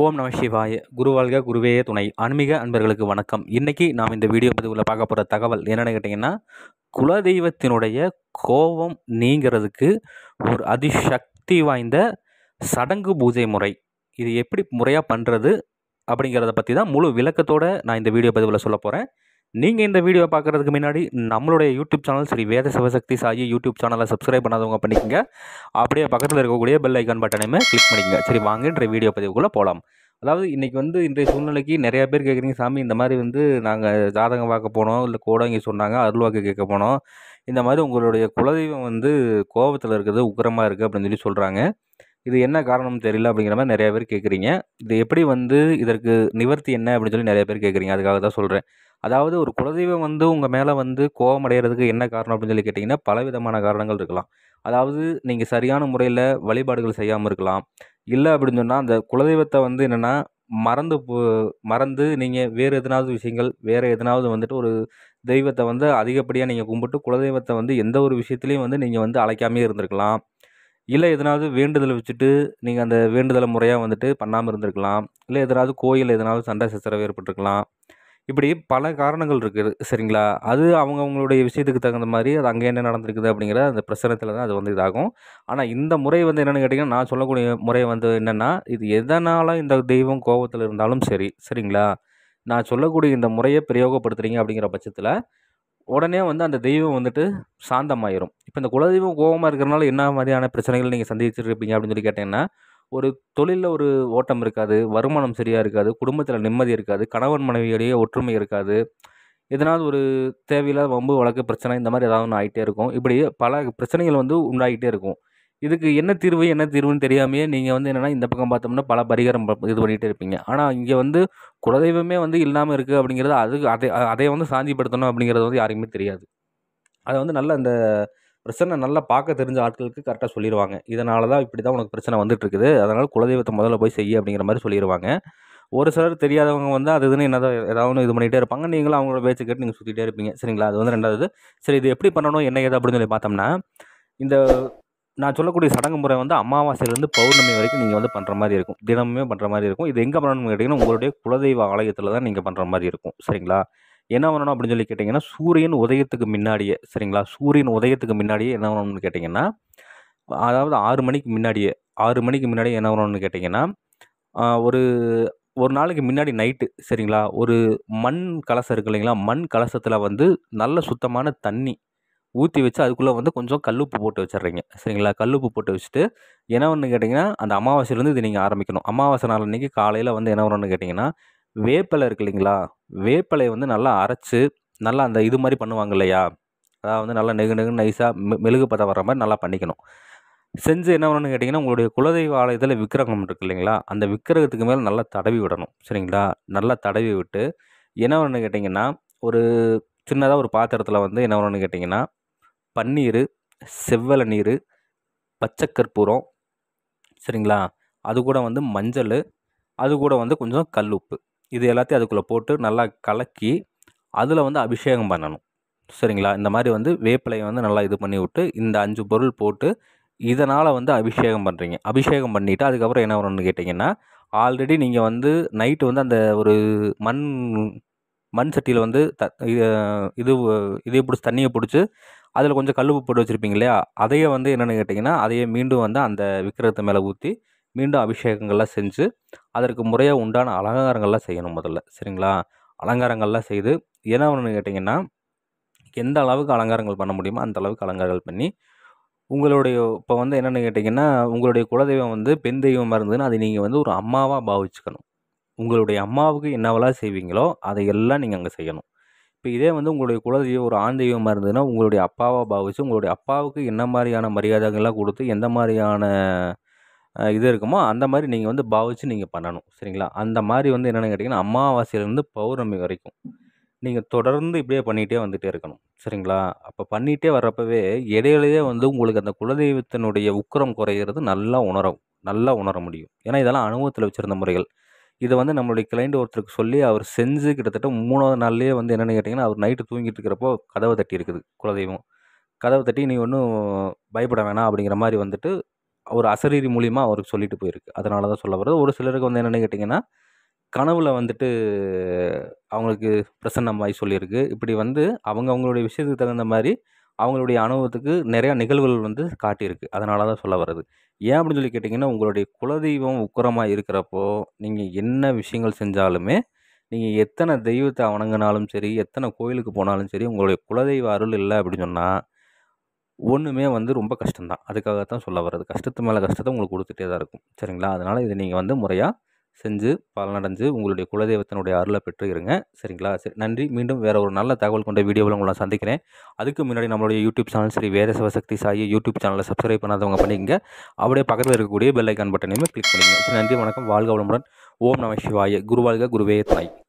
ஓம் நம சிவாய குருவாழ்க குருவே துணை ஆன்மீக அன்பர்களுக்கு வணக்கம் இன்றைக்கி நாம் இந்த வீடியோ பதிவில் பார்க்க போகிற தகவல் என்னென்னு கேட்டிங்கன்னா குலதெய்வத்தினுடைய கோபம் நீங்கிறதுக்கு ஒரு அதிசக்தி வாய்ந்த சடங்கு பூஜை முறை இது எப்படி முறையாக பண்ணுறது அப்படிங்கிறத பற்றி தான் முழு விளக்கத்தோடு நான் இந்த வீடியோ பதிவில் சொல்ல போகிறேன் நீங்கள் இந்த வீடியோ பார்க்குறதுக்கு முன்னாடி நம்மளுடைய யூடியூப் சேனல் சரி வேத சிவசக்தி சாயி யூடியூப் சேனலை சப்ஸ்கிரைப் பண்ணாதவங்க பண்ணிக்கோங்க அப்படியே பக்கத்தில் இருக்கக்கூடிய பெல் ஐக்கான் பட்டனையுமே கிளிக் பண்ணிக்கங்க சரி வாங்க இன்றைய வீடியோ பதிவுக்குள்ளே போகலாம் அதாவது இன்றைக்கி வந்து இன்றைய சூழ்நிலைக்கு நிறையா பேர் கேட்குறீங்க சாமி இந்த மாதிரி வந்து நாங்கள் ஜாதகம் பார்க்க போனோம் இல்லை கோடங்கி சொன்னாங்க அருள்வாக்கு கேட்க போனோம் இந்த மாதிரி உங்களுடைய குலதெய்வம் வந்து கோபத்தில் இருக்குது உக்கரமாக இருக்குது அப்படின்னு சொல்லி சொல்கிறாங்க இது என்ன காரணம் தெரியல அப்படிங்கிற மாதிரி நிறையா பேர் கேட்குறீங்க இது எப்படி வந்து இதற்கு நிவர்த்தி என்ன அப்படின்னு சொல்லி நிறைய பேர் கேட்குறீங்க அதுக்காக தான் சொல்கிறேன் அதாவது ஒரு குலதெய்வம் வந்து உங்கள் மேலே வந்து கோபம் அடைகிறதுக்கு என்ன காரணம் அப்படின்னு சொல்லி கேட்டிங்கன்னா பலவிதமான காரணங்கள் இருக்கலாம் அதாவது நீங்கள் சரியான முறையில் வழிபாடுகள் செய்யாமல் இருக்கலாம் இல்லை அப்படின்னு சொன்னால் அந்த குலதெய்வத்தை வந்து என்னென்னா மறந்து போ மறந்து நீங்கள் வேறு எதனாவது விஷயங்கள் வேறு எதனாவது வந்துட்டு ஒரு தெய்வத்தை வந்து அதிகப்படியாக நீங்கள் கும்பிட்டு குலதெய்வத்தை வந்து எந்த ஒரு விஷயத்துலையும் வந்து நீங்கள் வந்து அழைக்காமே இருந்திருக்கலாம் இல்லை எதனாவது வேண்டுதலை வச்சுட்டு நீங்கள் அந்த வேண்டுதலை முறையாக வந்துட்டு பண்ணாமல் இருந்திருக்கலாம் இல்லை எதனாவது கோயில் எதனாவது சண்டை சச்சரவு ஏற்பட்டிருக்கலாம் இப்படி பல காரணங்கள் இருக்குது சரிங்களா அது அவங்கவுங்களுடைய விஷயத்துக்கு தகுந்த மாதிரி அது அங்கே என்ன நடந்திருக்குது அப்படிங்கிற அந்த பிரச்சனத்தில் தான் அது வந்து இதாகும் ஆனால் இந்த முறை வந்து என்னென்னு கேட்டிங்கன்னா நான் சொல்லக்கூடிய முறை வந்து என்னென்னா இது எதனால் இந்த தெய்வம் கோபத்தில் இருந்தாலும் சரி சரிங்களா நான் சொல்லக்கூடிய இந்த முறையை பிரயோகப்படுத்துகிறீங்க அப்படிங்கிற பட்சத்தில் உடனே வந்து அந்த தெய்வம் வந்துட்டு சாந்தமாயிரும் இப்போ இந்த குலதெய்வம் கோபமாக இருக்கிறனால என்ன மாதிரியான பிரச்சனைகள் நீங்கள் சந்திச்சிருப்பீங்க அப்படின்னு சொல்லி கேட்டிங்கன்னா ஒரு தொழிலில் ஒரு ஓட்டம் இருக்காது வருமானம் சரியாக இருக்காது குடும்பத்தில் நிம்மதி இருக்காது கணவன் மனைவியிடையே ஒற்றுமை இருக்காது எதனால் ஒரு தேவையில்லாத வம்பு வழக்கு பிரச்சனை இந்த மாதிரி ஏதாவது ஒன்று ஆகிட்டே இருக்கும் இப்படி பல பிரச்சனைகள் வந்து உண்டாகிட்டே இருக்கும் இதுக்கு என்ன தீர்வு என்ன தீர்வுன்னு தெரியாமையே நீங்கள் வந்து என்னென்னா இந்த பக்கம் பார்த்தோம்னா பல பரிகாரம் இது பண்ணிகிட்டே இருப்பீங்க ஆனால் இங்கே வந்து குலதெய்வமே வந்து இல்லாமல் இருக்குது அப்படிங்கிறது அது அதை அதை வந்து சாந்திப்படுத்தணும் அப்படிங்கிறது வந்து யாருக்குமே தெரியாது அதை வந்து நல்ல அந்த பிரச்சனை நல்லா பார்க்க தெரிஞ்ச ஆட்களுக்கு கரெக்டாக சொல்லிடுவாங்க இதனால தான் இப்படி தான் உனக்கு பிரச்சனை வந்துட்டுருக்குது அதனால் குலதெய்வத்தை முதல்ல போய் செய்ய அப்படிங்கிற மாதிரி சொல்லிடுவாங்க ஒரு சிலர் தெரியாதவங்க வந்து அது இதுன்னு என்னதான் ஏதாவது இது பண்ணிகிட்டே இருப்பாங்க நீங்களும் அவங்களோட பேச்சு கேட்டு நீங்கள் சுற்றிட்டே இருப்பீங்க சரிங்களா அது வந்து ரெண்டாவது சரி இது எப்படி பண்ணணும் என்ன ஏது அப்படின்னு சொல்லி பார்த்தோம்னா இந்த நான் சொல்லக்கூடிய சடங்கு முறை வந்து அமாவாசையிலேருந்து பௌர்ணமி வரைக்கும் நீங்கள் வந்து பண்ணுற மாதிரி இருக்கும் தினமுமே பண்ணுற மாதிரி இருக்கும் இது எங்கே பண்ணணும்னு கேட்டிங்கன்னா உங்களுடைய குலதெய்வ ஆலயத்தில் தான் நீங்கள் பண்ணுற மாதிரி இருக்கும் சரிங்களா என்ன வரணும் அப்படின்னு சொல்லி கேட்டிங்கன்னா சூரியன் உதயத்துக்கு முன்னாடியே சரிங்களா சூரியன் உதயத்துக்கு முன்னாடியே என்ன வரணும்னு கேட்டிங்கன்னா அதாவது ஆறு மணிக்கு முன்னாடியே ஆறு மணிக்கு முன்னாடியே என்ன வரணும்னு கேட்டிங்கன்னா ஒரு ஒரு நாளைக்கு முன்னாடி நைட்டு சரிங்களா ஒரு மண் கலசம் இருக்கு இல்லைங்களா மண் கலசத்தில் வந்து நல்ல சுத்தமான தண்ணி ஊற்றி வச்சு அதுக்குள்ளே வந்து கொஞ்சம் கல்லுப்பு போட்டு வச்சிடுறீங்க சரிங்களா கல்லுப்பு போட்டு வச்சுட்டு என்ன ஒன்று கேட்டிங்கன்னா அந்த அமாவாசையிலேருந்து இது நீங்கள் ஆரம்பிக்கணும் அமாவாசை நாள் அன்றைக்கி காலையில் வந்து என்ன வரணும்னு கேட்டிங்கன்னா வேப்பலை இருக்குது இல்லைங்களா வேப்பலை வந்து நல்லா அரைச்சி நல்லா அந்த இது மாதிரி பண்ணுவாங்க இல்லையா அதாவது வந்து நல்லா நெகு நெகு நைஸாக மெ மெழுகு பதம் வர மாதிரி நல்லா பண்ணிக்கணும் செஞ்சு என்ன பண்ணணும்னு கேட்டிங்கன்னா உங்களுடைய குலதெய்வ ஆலயத்தில் விக்கிரகம் இருக்கு இல்லைங்களா அந்த விக்கிரகத்துக்கு மேலே நல்லா தடவி விடணும் சரிங்களா நல்லா தடவி விட்டு என்ன பண்ணு கேட்டிங்கன்னா ஒரு சின்னதாக ஒரு பாத்திரத்தில் வந்து என்ன பண்ணணும்னு கேட்டிங்கன்னா பன்னீர் செவ்வலை நீர் பச்சைக்கற்பூரம் சரிங்களா அது கூட வந்து மஞ்சள் அது கூட வந்து கொஞ்சம் கல் உப்பு இது எல்லாத்தையும் அதுக்குள்ளே போட்டு நல்லா கலக்கி அதில் வந்து அபிஷேகம் பண்ணணும் சரிங்களா இந்த மாதிரி வந்து வேப்பிலையை வந்து நல்லா இது பண்ணி விட்டு இந்த அஞ்சு பொருள் போட்டு இதனால் வந்து அபிஷேகம் பண்ணுறீங்க அபிஷேகம் பண்ணிவிட்டு அதுக்கப்புறம் என்ன வரும்னு கேட்டிங்கன்னா ஆல்ரெடி நீங்கள் வந்து நைட்டு வந்து அந்த ஒரு மண் மண் சட்டியில் வந்து த இது இதையே பிடிச்சி தண்ணியை பிடிச்சி அதில் கொஞ்சம் கல்லுப்பு போட்டு வச்சுருப்பீங்க இல்லையா அதையே வந்து என்னென்னு கேட்டிங்கன்னா அதையே மீண்டும் வந்து அந்த விக்கிரகத்தை மேலே ஊற்றி மீண்டும் அபிஷேகங்கள்லாம் செஞ்சு அதற்கு முறையாக உண்டான அலங்காரங்கள்லாம் செய்யணும் முதல்ல சரிங்களா அலங்காரங்கள்லாம் செய்து ஏன்னா ஒன்று கேட்டிங்கன்னா எந்த அளவுக்கு அலங்காரங்கள் பண்ண முடியுமோ அந்த அளவுக்கு அலங்காரங்கள் பண்ணி உங்களுடைய இப்போ வந்து என்னென்னு கேட்டிங்கன்னா உங்களுடைய குலதெய்வம் வந்து பெண் தெய்வமாக இருந்ததுன்னா அதை நீங்கள் வந்து ஒரு அம்மாவாக பாவிச்சுக்கணும் உங்களுடைய அம்மாவுக்கு என்னவெல்லாம் செய்வீங்களோ அதை எல்லாம் நீங்கள் அங்கே செய்யணும் இப்போ இதே வந்து உங்களுடைய குலதெய்வம் ஒரு ஆண் தெய்வமாக இருந்ததுன்னா உங்களுடைய அப்பாவாக பாவிச்சு உங்களுடைய அப்பாவுக்கு என்ன மாதிரியான மரியாதைகள்லாம் கொடுத்து எந்த மாதிரியான இது இருக்குமோ அந்த மாதிரி நீங்கள் வந்து பாவிச்சு நீங்கள் பண்ணணும் சரிங்களா அந்த மாதிரி வந்து என்னென்னு கேட்டிங்கன்னா அமாவாசையிலேருந்து பௌர்ணமி வரைக்கும் நீங்கள் தொடர்ந்து இப்படியே பண்ணிகிட்டே வந்துகிட்டே இருக்கணும் சரிங்களா அப்போ பண்ணிகிட்டே வர்றப்பவே இடையிலேயே வந்து உங்களுக்கு அந்த குலதெய்வத்தினுடைய உக்கரம் குறைகிறது நல்லா உணரும் நல்லா உணர முடியும் ஏன்னா இதெல்லாம் அனுபவத்தில் வச்சுருந்த முறைகள் இதை வந்து நம்மளுடைய கிளைண்ட் ஒருத்தருக்கு சொல்லி அவர் செஞ்சு கிட்டத்தட்ட மூணாவது நாள்லேயே வந்து என்னென்னு கேட்டிங்கன்னா அவர் நைட்டு தூங்கிட்டு இருக்கிறப்போ கதவை தட்டி இருக்குது குலதெய்வம் கதவை தட்டி நீ ஒன்றும் பயப்பட வேணாம் அப்படிங்கிற மாதிரி வந்துட்டு ஒரு அசரீரி மூலியமாக அவருக்கு சொல்லிட்டு போயிருக்கு அதனால தான் சொல்ல வருது ஒரு சிலருக்கு வந்து என்னென்னு கேட்டிங்கன்னா கனவுல வந்துட்டு அவங்களுக்கு பிரசன்னமாகி சொல்லியிருக்கு இப்படி வந்து அவங்க அவங்களுடைய விஷயத்துக்கு தகுந்த மாதிரி அவங்களுடைய அனுபவத்துக்கு நிறையா நிகழ்வுகள் வந்து காட்டியிருக்கு அதனால தான் சொல்ல வருது ஏன் அப்படின்னு சொல்லி கேட்டிங்கன்னா உங்களுடைய குலதெய்வம் உக்கரமாக இருக்கிறப்போ நீங்கள் என்ன விஷயங்கள் செஞ்சாலுமே நீங்கள் எத்தனை தெய்வத்தை வணங்கினாலும் சரி எத்தனை கோயிலுக்கு போனாலும் சரி உங்களுடைய குலதெய்வ அருள் இல்லை அப்படின்னு சொன்னால் ஒன்றுமே வந்து ரொம்ப கஷ்டம்தான் அதுக்காகத்தான் சொல்ல வர்றது கஷ்டத்து மேலே கஷ்டத்தை உங்களுக்கு கொடுத்துட்டே தான் இருக்கும் சரிங்களா அதனால் இதை நீங்கள் வந்து முறையாக செஞ்சு பலனடைஞ்சு உங்களுடைய குலதெய்வத்தினுடைய அருளை பெற்று இருங்க சரிங்களா சரி நன்றி மீண்டும் வேறு ஒரு நல்ல தகவல் கொண்ட வீடியோவில் உங்களை சந்திக்கிறேன் அதுக்கு முன்னாடி நம்மளுடைய யூடியூப் சேனல் சரி வேறு சிவசக்தி சாயி யூடியூப் சேனலை சப்ஸ்கிரைப் பண்ணாதவங்க பண்ணிக்கங்க அப்படியே பக்கத்தில் இருக்கக்கூடிய பெல் ஐக்கான் பட்டனையுமே கிளிக் பண்ணிக்கங்க நன்றி வணக்கம் வாழ்க வளமுடன் ஓம் நம சிவாய குருவாழ்க குருவே தாய்